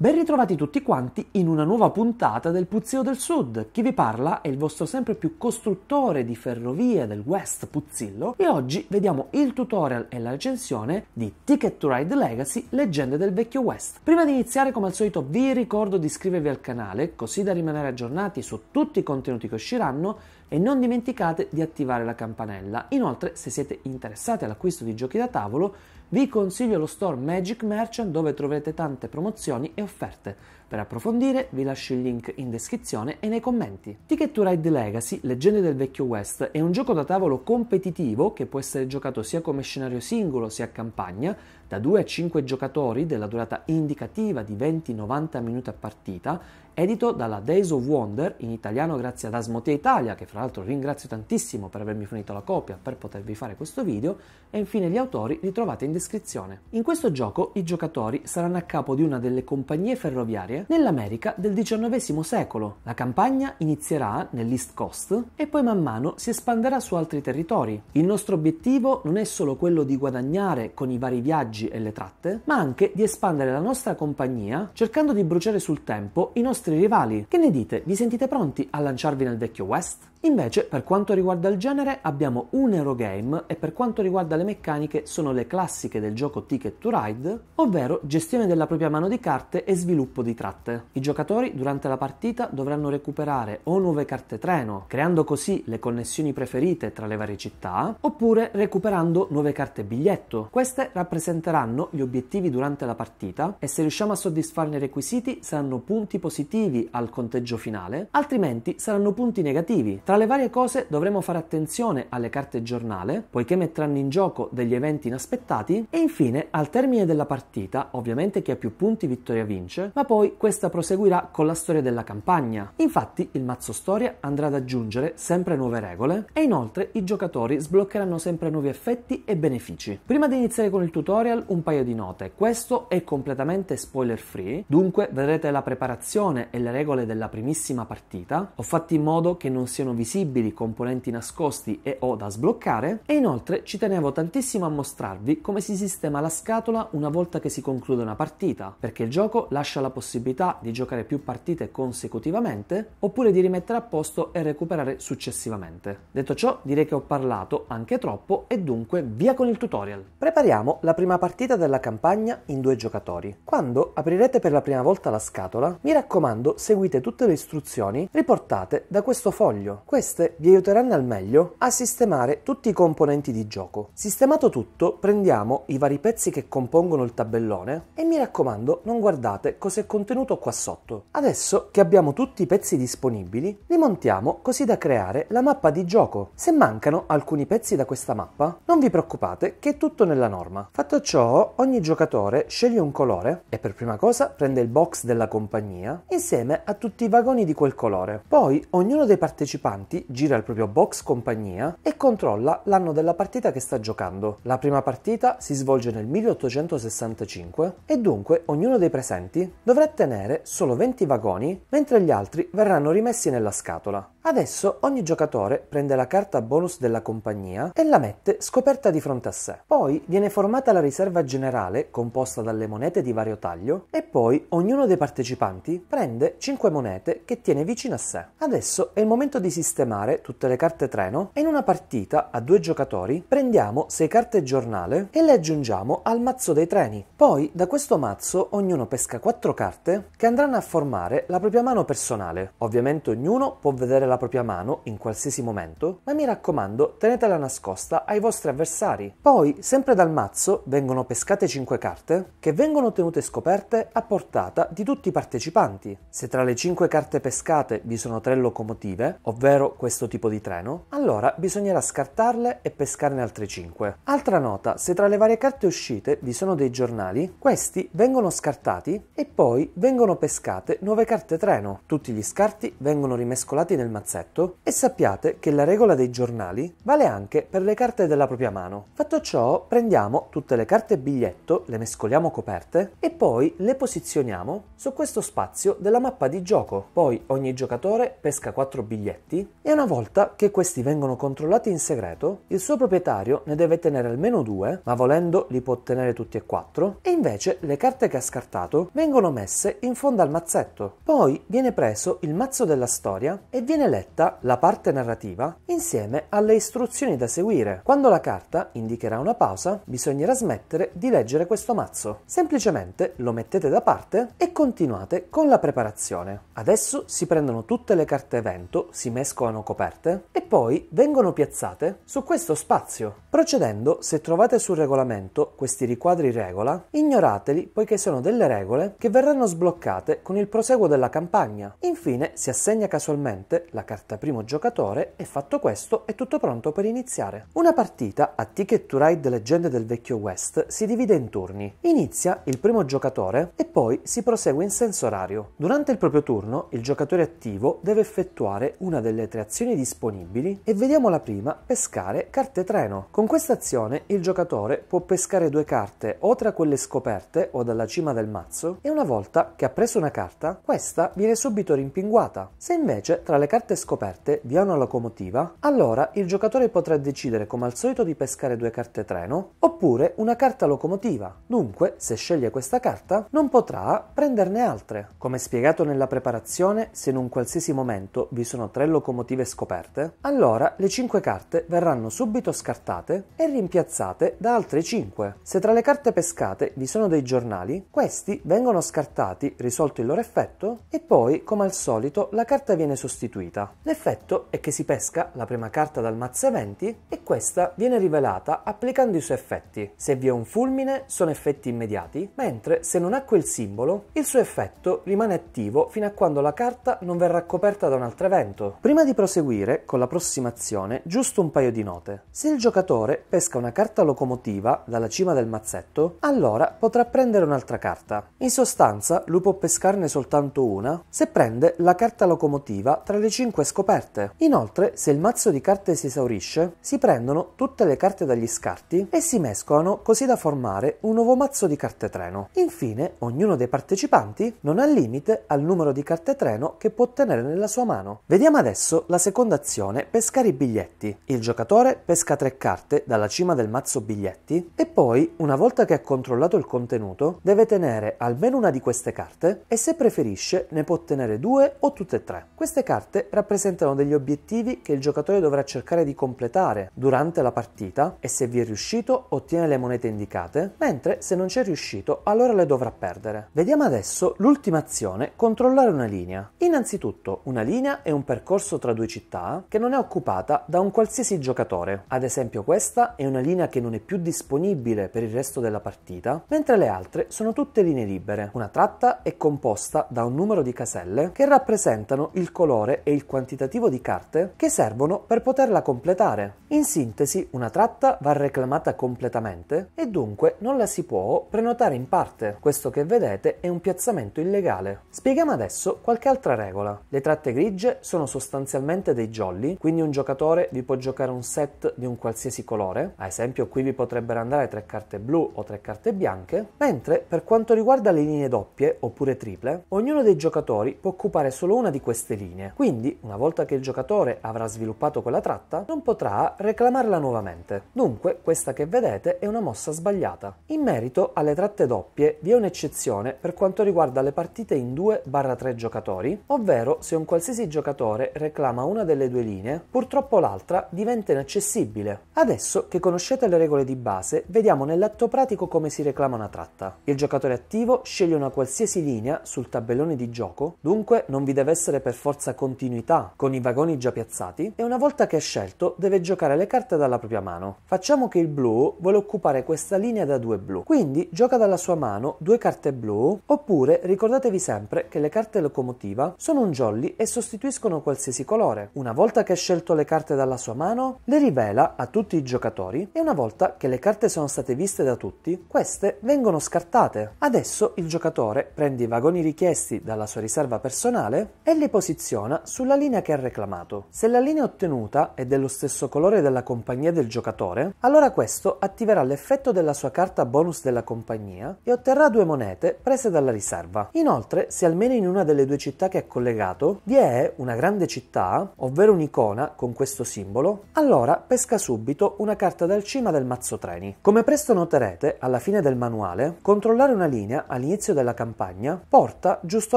Ben ritrovati tutti quanti in una nuova puntata del Puzzio del Sud. Chi vi parla è il vostro sempre più costruttore di ferrovie del West Puzzillo e oggi vediamo il tutorial e la recensione di Ticket to Ride Legacy Leggende del Vecchio West. Prima di iniziare come al solito vi ricordo di iscrivervi al canale così da rimanere aggiornati su tutti i contenuti che usciranno e non dimenticate di attivare la campanella. Inoltre se siete interessati all'acquisto di giochi da tavolo vi consiglio lo store Magic Merchant dove troverete tante promozioni e offerte. Per approfondire vi lascio il link in descrizione e nei commenti. Ticket to Ride Legacy, Leggende del vecchio West, è un gioco da tavolo competitivo che può essere giocato sia come scenario singolo sia a campagna, da 2 a 5 giocatori della durata indicativa di 20-90 minuti a partita, edito dalla Days of Wonder in italiano grazie ad Asmotea Italia, che fra l'altro ringrazio tantissimo per avermi fornito la copia per potervi fare questo video, e infine gli autori li trovate in descrizione. In questo gioco i giocatori saranno a capo di una delle compagnie ferroviarie nell'America del XIX secolo. La campagna inizierà nell'East Coast e poi man mano si espanderà su altri territori. Il nostro obiettivo non è solo quello di guadagnare con i vari viaggi viaggi e le tratte, ma anche di espandere la nostra compagnia cercando di bruciare sul tempo i nostri rivali. Che ne dite? Vi sentite pronti a lanciarvi nel vecchio West? Invece, per quanto riguarda il genere, abbiamo un Eurogame e per quanto riguarda le meccaniche sono le classiche del gioco Ticket to Ride, ovvero gestione della propria mano di carte e sviluppo di tratte. I giocatori durante la partita dovranno recuperare o nuove carte treno, creando così le connessioni preferite tra le varie città, oppure recuperando nuove carte biglietto. Queste rappresenteranno gli obiettivi durante la partita e se riusciamo a soddisfarne i requisiti saranno punti positivi al conteggio finale, altrimenti saranno punti negativi tra le varie cose dovremo fare attenzione alle carte giornale, poiché metteranno in gioco degli eventi inaspettati, e infine al termine della partita, ovviamente chi ha più punti vittoria vince, ma poi questa proseguirà con la storia della campagna. Infatti il mazzo storia andrà ad aggiungere sempre nuove regole e inoltre i giocatori sbloccheranno sempre nuovi effetti e benefici. Prima di iniziare con il tutorial un paio di note, questo è completamente spoiler free, dunque vedrete la preparazione e le regole della primissima partita, ho fatto in modo che non siano visibili, componenti nascosti e o da sbloccare e inoltre ci tenevo tantissimo a mostrarvi come si sistema la scatola una volta che si conclude una partita, perché il gioco lascia la possibilità di giocare più partite consecutivamente oppure di rimettere a posto e recuperare successivamente. Detto ciò, direi che ho parlato anche troppo e dunque via con il tutorial. Prepariamo la prima partita della campagna in due giocatori. Quando aprirete per la prima volta la scatola, mi raccomando seguite tutte le istruzioni riportate da questo foglio queste vi aiuteranno al meglio a sistemare tutti i componenti di gioco. Sistemato tutto, prendiamo i vari pezzi che compongono il tabellone e mi raccomando non guardate cos'è contenuto qua sotto. Adesso che abbiamo tutti i pezzi disponibili, li montiamo così da creare la mappa di gioco. Se mancano alcuni pezzi da questa mappa, non vi preoccupate che è tutto nella norma. Fatto ciò, ogni giocatore sceglie un colore e per prima cosa prende il box della compagnia insieme a tutti i vagoni di quel colore. Poi ognuno dei partecipanti avanti, gira il proprio box compagnia e controlla l'anno della partita che sta giocando. La prima partita si svolge nel 1865 e dunque ognuno dei presenti dovrà tenere solo 20 vagoni mentre gli altri verranno rimessi nella scatola. Adesso ogni giocatore prende la carta bonus della compagnia e la mette scoperta di fronte a sé. Poi viene formata la riserva generale composta dalle monete di vario taglio e poi ognuno dei partecipanti prende 5 monete che tiene vicino a sé. Adesso è il momento di sistemare sistemare tutte le carte treno e in una partita a due giocatori prendiamo 6 carte giornale e le aggiungiamo al mazzo dei treni. Poi da questo mazzo ognuno pesca 4 carte che andranno a formare la propria mano personale. Ovviamente ognuno può vedere la propria mano in qualsiasi momento, ma mi raccomando tenetela nascosta ai vostri avversari. Poi sempre dal mazzo vengono pescate 5 carte che vengono tenute scoperte a portata di tutti i partecipanti. Se tra le 5 carte pescate vi sono 3 locomotive, ovvero ovvero questo tipo di treno, allora bisognerà scartarle e pescarne altre 5. Altra nota, se tra le varie carte uscite vi sono dei giornali, questi vengono scartati e poi vengono pescate nuove carte treno. Tutti gli scarti vengono rimescolati nel mazzetto e sappiate che la regola dei giornali vale anche per le carte della propria mano. Fatto ciò, prendiamo tutte le carte biglietto, le mescoliamo coperte e poi le posizioniamo su questo spazio della mappa di gioco. Poi ogni giocatore pesca 4 biglietti e una volta che questi vengono controllati in segreto, il suo proprietario ne deve tenere almeno due, ma volendo li può tenere tutti e quattro, e invece le carte che ha scartato vengono messe in fondo al mazzetto. Poi viene preso il mazzo della storia e viene letta la parte narrativa insieme alle istruzioni da seguire. Quando la carta indicherà una pausa, bisognerà smettere di leggere questo mazzo. Semplicemente lo mettete da parte e continuate con la preparazione. Adesso si prendono tutte le carte evento, si mettono escono coperte e poi vengono piazzate su questo spazio. Procedendo, se trovate sul regolamento questi riquadri regola, ignorateli poiché sono delle regole che verranno sbloccate con il proseguo della campagna. Infine si assegna casualmente la carta primo giocatore e fatto questo è tutto pronto per iniziare. Una partita a Ticket to Ride Leggende del vecchio West si divide in turni. Inizia il primo giocatore e poi si prosegue in senso orario. Durante il proprio turno il giocatore attivo deve effettuare una delle delle tre azioni disponibili e vediamo la prima, pescare carte treno. Con questa azione il giocatore può pescare due carte o tra quelle scoperte o dalla cima del mazzo e una volta che ha preso una carta, questa viene subito rimpinguata. Se invece tra le carte scoperte vi è una locomotiva, allora il giocatore potrà decidere come al solito di pescare due carte treno oppure una carta locomotiva. Dunque, se sceglie questa carta, non potrà prenderne altre. Come spiegato nella preparazione, se in un qualsiasi momento vi sono tre locomotive locomotive scoperte, allora le 5 carte verranno subito scartate e rimpiazzate da altre 5. Se tra le carte pescate vi sono dei giornali, questi vengono scartati, risolto il loro effetto, e poi, come al solito, la carta viene sostituita. L'effetto è che si pesca la prima carta dal mazzo eventi e questa viene rivelata applicando i suoi effetti. Se vi è un fulmine sono effetti immediati, mentre se non ha quel simbolo, il suo effetto rimane attivo fino a quando la carta non verrà coperta da un altro evento. Prima Prima di proseguire con l'approssimazione, giusto un paio di note. Se il giocatore pesca una carta locomotiva dalla cima del mazzetto, allora potrà prendere un'altra carta. In sostanza, lui può pescarne soltanto una se prende la carta locomotiva tra le 5 scoperte. Inoltre, se il mazzo di carte si esaurisce, si prendono tutte le carte dagli scarti e si mescolano così da formare un nuovo mazzo di carte treno. Infine, ognuno dei partecipanti non ha limite al numero di carte treno che può tenere nella sua mano. Vediamo adesso basso la seconda azione pescare i biglietti. Il giocatore pesca tre carte dalla cima del mazzo biglietti e poi, una volta che ha controllato il contenuto, deve tenere almeno una di queste carte e se preferisce ne può tenere due o tutte e tre. Queste carte rappresentano degli obiettivi che il giocatore dovrà cercare di completare durante la partita e se vi è riuscito ottiene le monete indicate, mentre se non c'è riuscito allora le dovrà perdere. Vediamo adesso l'ultima azione, controllare una linea. Innanzitutto una linea è un percorso tra due città che non è occupata da un qualsiasi giocatore. Ad esempio questa è una linea che non è più disponibile per il resto della partita, mentre le altre sono tutte linee libere. Una tratta è composta da un numero di caselle che rappresentano il colore e il quantitativo di carte che servono per poterla completare. In sintesi, una tratta va reclamata completamente e dunque non la si può prenotare in parte. Questo che vedete è un piazzamento illegale. Spieghiamo adesso qualche altra regola. Le tratte grigie sono sostanzialmente sostanzialmente dei jolly, quindi un giocatore vi può giocare un set di un qualsiasi colore, ad esempio qui vi potrebbero andare tre carte blu o tre carte bianche, mentre per quanto riguarda le linee doppie oppure triple, ognuno dei giocatori può occupare solo una di queste linee, quindi una volta che il giocatore avrà sviluppato quella tratta non potrà reclamarla nuovamente. Dunque questa che vedete è una mossa sbagliata. In merito alle tratte doppie vi è un'eccezione per quanto riguarda le partite in 2-3 giocatori, ovvero se un qualsiasi giocatore reclama reclama una delle due linee, purtroppo l'altra diventa inaccessibile. Adesso che conoscete le regole di base, vediamo nell'atto pratico come si reclama una tratta. Il giocatore attivo sceglie una qualsiasi linea sul tabellone di gioco, dunque non vi deve essere per forza continuità con i vagoni già piazzati, e una volta che ha scelto deve giocare le carte dalla propria mano. Facciamo che il blu vuole occupare questa linea da due blu, quindi gioca dalla sua mano due carte blu, oppure ricordatevi sempre che le carte locomotiva sono un jolly e sostituiscono qualsiasi colore. Una volta che ha scelto le carte dalla sua mano, le rivela a tutti i giocatori e una volta che le carte sono state viste da tutti, queste vengono scartate. Adesso il giocatore prende i vagoni richiesti dalla sua riserva personale e li posiziona sulla linea che ha reclamato. Se la linea ottenuta è dello stesso colore della compagnia del giocatore, allora questo attiverà l'effetto della sua carta bonus della compagnia e otterrà due monete prese dalla riserva. Inoltre, se almeno in una delle due città che ha collegato vi è una grande città città, ovvero un'icona con questo simbolo, allora pesca subito una carta dal cima del mazzo treni. Come presto noterete, alla fine del manuale, controllare una linea all'inizio della campagna porta giusto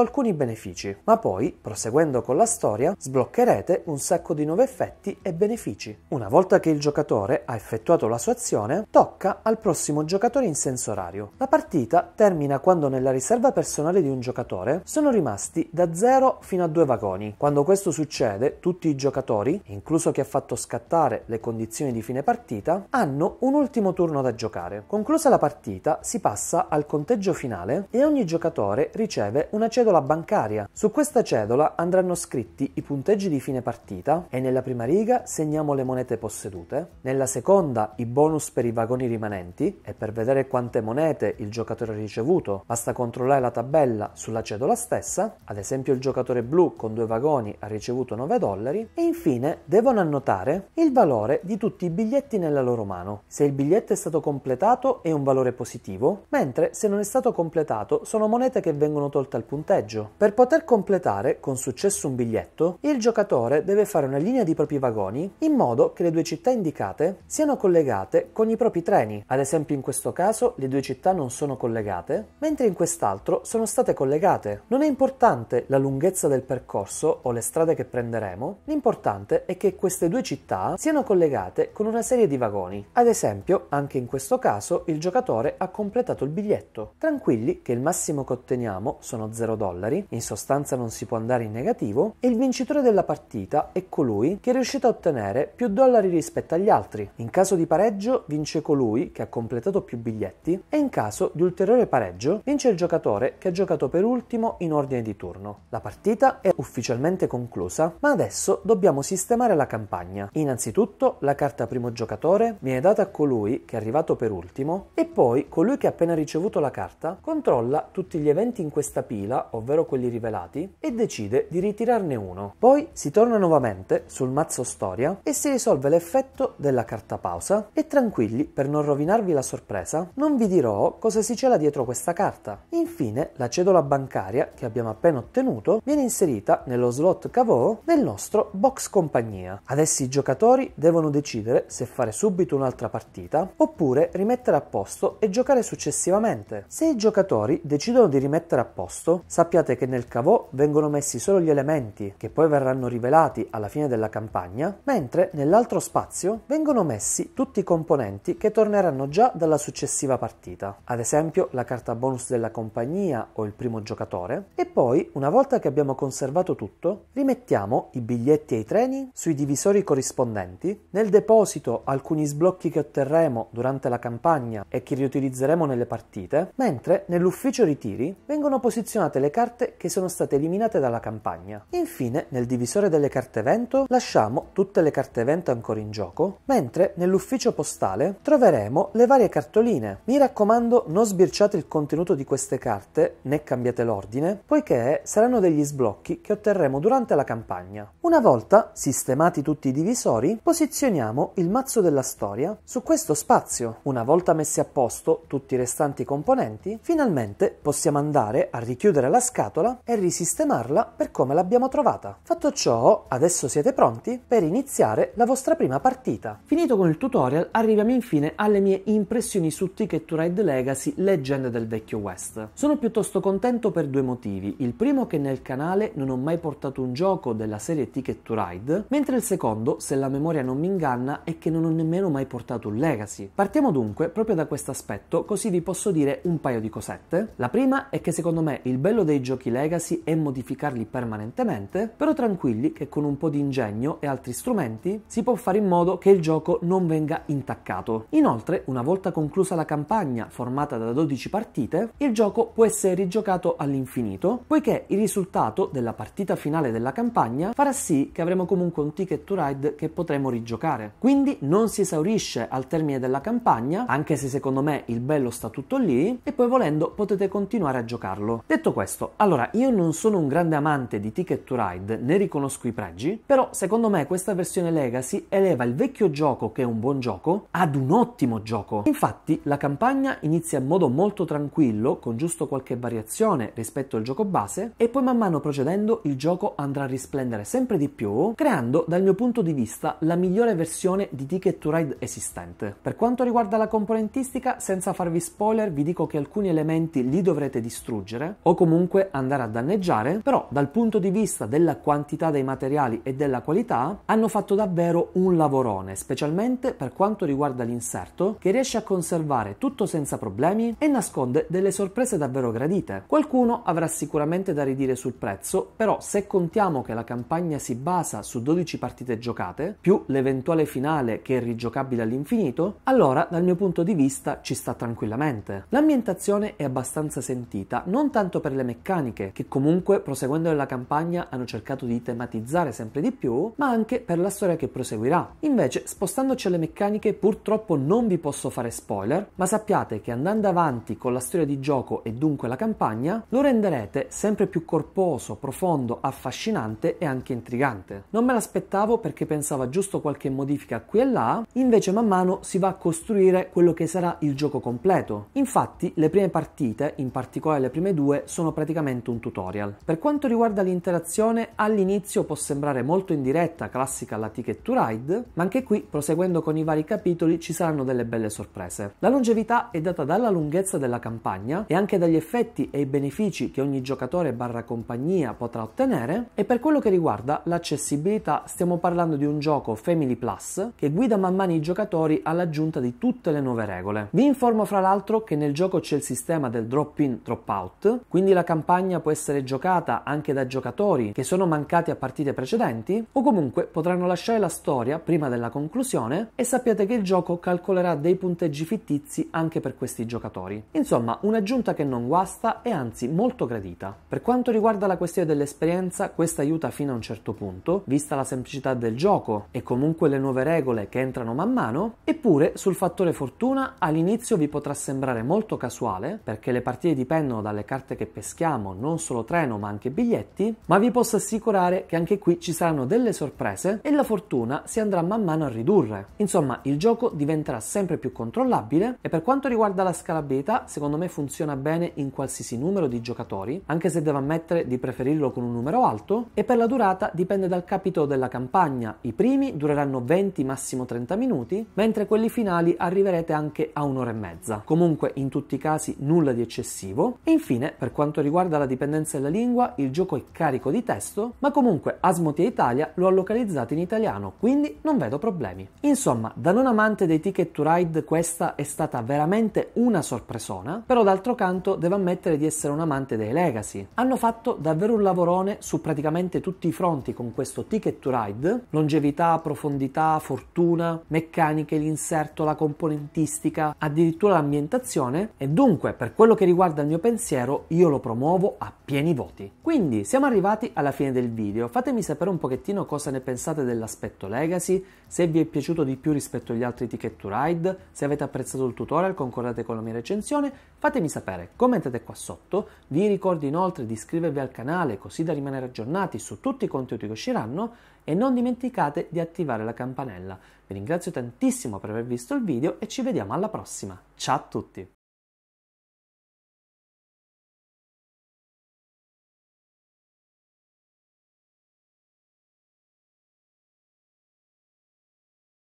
alcuni benefici, ma poi, proseguendo con la storia, sbloccherete un sacco di nuovi effetti e benefici. Una volta che il giocatore ha effettuato la sua azione, tocca al prossimo giocatore in senso orario. La partita termina quando nella riserva personale di un giocatore sono rimasti da 0 fino a 2 vagoni. Quando questo succede succede, tutti i giocatori, incluso chi ha fatto scattare le condizioni di fine partita, hanno un ultimo turno da giocare. Conclusa la partita si passa al conteggio finale e ogni giocatore riceve una cedola bancaria. Su questa cedola andranno scritti i punteggi di fine partita e nella prima riga segniamo le monete possedute, nella seconda i bonus per i vagoni rimanenti e per vedere quante monete il giocatore ha ricevuto basta controllare la tabella sulla cedola stessa, ad esempio il giocatore blu con due vagoni ha ricevuto 109 dollari e infine devono annotare il valore di tutti i biglietti nella loro mano. Se il biglietto è stato completato è un valore positivo, mentre se non è stato completato sono monete che vengono tolte al punteggio. Per poter completare con successo un biglietto, il giocatore deve fare una linea di propri vagoni in modo che le due città indicate siano collegate con i propri treni. Ad esempio in questo caso le due città non sono collegate, mentre in quest'altro sono state collegate. Non è importante la lunghezza del percorso o le strade che prendono riprenderemo, l'importante è che queste due città siano collegate con una serie di vagoni. Ad esempio, anche in questo caso il giocatore ha completato il biglietto. Tranquilli che il massimo che otteniamo sono 0 dollari, in sostanza non si può andare in negativo, e il vincitore della partita è colui che è riuscito a ottenere più dollari rispetto agli altri. In caso di pareggio vince colui che ha completato più biglietti e in caso di ulteriore pareggio vince il giocatore che ha giocato per ultimo in ordine di turno. La partita è ufficialmente conclusa ma adesso dobbiamo sistemare la campagna. Innanzitutto la carta primo giocatore viene data a colui che è arrivato per ultimo e poi colui che ha appena ricevuto la carta controlla tutti gli eventi in questa pila, ovvero quelli rivelati, e decide di ritirarne uno. Poi si torna nuovamente sul mazzo storia e si risolve l'effetto della carta pausa e tranquilli per non rovinarvi la sorpresa non vi dirò cosa si cela dietro questa carta. Infine la cedola bancaria che abbiamo appena ottenuto viene inserita nello slot cavò nel nostro box compagnia. Adesso i giocatori devono decidere se fare subito un'altra partita oppure rimettere a posto e giocare successivamente. Se i giocatori decidono di rimettere a posto, sappiate che nel cavò vengono messi solo gli elementi che poi verranno rivelati alla fine della campagna, mentre nell'altro spazio vengono messi tutti i componenti che torneranno già dalla successiva partita. Ad esempio la carta bonus della compagnia o il primo giocatore e poi una volta che abbiamo conservato tutto rimettiamo Troviamo i biglietti ai treni sui divisori corrispondenti, nel deposito alcuni sblocchi che otterremo durante la campagna e che riutilizzeremo nelle partite, mentre nell'ufficio ritiri vengono posizionate le carte che sono state eliminate dalla campagna. Infine, nel divisore delle carte evento lasciamo tutte le carte evento ancora in gioco, mentre nell'ufficio postale troveremo le varie cartoline. Mi raccomando, non sbirciate il contenuto di queste carte né cambiate l'ordine, poiché saranno degli sblocchi che otterremo durante la campagna montagna. Una volta sistemati tutti i divisori, posizioniamo il mazzo della storia su questo spazio. Una volta messi a posto tutti i restanti componenti, finalmente possiamo andare a richiudere la scatola e risistemarla per come l'abbiamo trovata. Fatto ciò, adesso siete pronti per iniziare la vostra prima partita. Finito con il tutorial, arriviamo infine alle mie impressioni su Ticket to Ride Legacy leggende del vecchio West. Sono piuttosto contento per due motivi. Il primo è che nel canale non ho mai portato un gioco del della serie Ticket to Ride, mentre il secondo, se la memoria non mi inganna, è che non ho nemmeno mai portato un Legacy. Partiamo dunque proprio da questo aspetto, così vi posso dire un paio di cosette. La prima è che secondo me il bello dei giochi Legacy è modificarli permanentemente, però tranquilli che con un po' di ingegno e altri strumenti si può fare in modo che il gioco non venga intaccato. Inoltre, una volta conclusa la campagna, formata da 12 partite, il gioco può essere rigiocato all'infinito, poiché il risultato della partita finale della campagna campagna farà sì che avremo comunque un ticket to ride che potremo rigiocare. Quindi non si esaurisce al termine della campagna, anche se secondo me il bello sta tutto lì, e poi volendo potete continuare a giocarlo. Detto questo, allora io non sono un grande amante di ticket to ride, ne riconosco i pregi, però secondo me questa versione legacy eleva il vecchio gioco che è un buon gioco ad un ottimo gioco. Infatti la campagna inizia in modo molto tranquillo, con giusto qualche variazione rispetto al gioco base, e poi man mano procedendo il gioco andrà a risplendere spendere sempre di più, creando dal mio punto di vista la migliore versione di Ticket to Ride esistente. Per quanto riguarda la componentistica, senza farvi spoiler, vi dico che alcuni elementi li dovrete distruggere o comunque andare a danneggiare, però dal punto di vista della quantità dei materiali e della qualità hanno fatto davvero un lavorone, specialmente per quanto riguarda l'inserto che riesce a conservare tutto senza problemi e nasconde delle sorprese davvero gradite. Qualcuno avrà sicuramente da ridire sul prezzo, però se contiamo che la campagna si basa su 12 partite giocate, più l'eventuale finale che è rigiocabile all'infinito, allora dal mio punto di vista ci sta tranquillamente. L'ambientazione è abbastanza sentita, non tanto per le meccaniche, che comunque proseguendo nella campagna hanno cercato di tematizzare sempre di più, ma anche per la storia che proseguirà. Invece, spostandoci alle meccaniche, purtroppo non vi posso fare spoiler, ma sappiate che andando avanti con la storia di gioco e dunque la campagna, lo renderete sempre più corposo, profondo, affascinante e anche intrigante. Non me l'aspettavo perché pensavo giusto qualche modifica qui e là, invece man mano si va a costruire quello che sarà il gioco completo. Infatti le prime partite, in particolare le prime due, sono praticamente un tutorial. Per quanto riguarda l'interazione, all'inizio può sembrare molto indiretta, classica la Ticket to Ride, ma anche qui, proseguendo con i vari capitoli, ci saranno delle belle sorprese. La longevità è data dalla lunghezza della campagna e anche dagli effetti e i benefici che ogni giocatore barra compagnia potrà ottenere e per quello che riguarda l'accessibilità stiamo parlando di un gioco Family Plus che guida man mano i giocatori all'aggiunta di tutte le nuove regole. Vi informo fra l'altro che nel gioco c'è il sistema del drop in drop out, quindi la campagna può essere giocata anche da giocatori che sono mancati a partite precedenti o comunque potranno lasciare la storia prima della conclusione e sappiate che il gioco calcolerà dei punteggi fittizi anche per questi giocatori. Insomma, un'aggiunta che non guasta e anzi molto gradita. Per quanto riguarda la questione dell'esperienza, questa aiuta fino fino a un certo punto, vista la semplicità del gioco e comunque le nuove regole che entrano man mano, eppure sul fattore fortuna all'inizio vi potrà sembrare molto casuale, perché le partite dipendono dalle carte che peschiamo, non solo treno ma anche biglietti, ma vi posso assicurare che anche qui ci saranno delle sorprese e la fortuna si andrà man mano a ridurre. Insomma, il gioco diventerà sempre più controllabile e per quanto riguarda la scalabilità, secondo me funziona bene in qualsiasi numero di giocatori, anche se devo ammettere di preferirlo con un numero alto, e per la durata dipende dal capitolo della campagna. I primi dureranno 20 massimo 30 minuti, mentre quelli finali arriverete anche a un'ora e mezza. Comunque in tutti i casi nulla di eccessivo. E infine, per quanto riguarda la dipendenza della lingua, il gioco è carico di testo, ma comunque Asmotia Italia lo ha localizzato in italiano, quindi non vedo problemi. Insomma, da non amante dei ticket to ride questa è stata veramente una sorpresona, però d'altro canto devo ammettere di essere un amante dei legacy. Hanno fatto davvero un lavorone su praticamente tutti tutti i fronti con questo Ticket to Ride, longevità, profondità, fortuna, meccaniche, l'inserto, la componentistica, addirittura l'ambientazione e dunque per quello che riguarda il mio pensiero io lo promuovo a pieni voti. Quindi siamo arrivati alla fine del video, fatemi sapere un pochettino cosa ne pensate dell'aspetto legacy, se vi è piaciuto di più rispetto agli altri Ticket to Ride, se avete apprezzato il tutorial concordate con la mia recensione, fatemi sapere, commentate qua sotto, vi ricordo inoltre di iscrivervi al canale così da rimanere aggiornati su tutti i contenuti che usciranno e non dimenticate di attivare la campanella. Vi ringrazio tantissimo per aver visto il video e ci vediamo alla prossima. Ciao a tutti!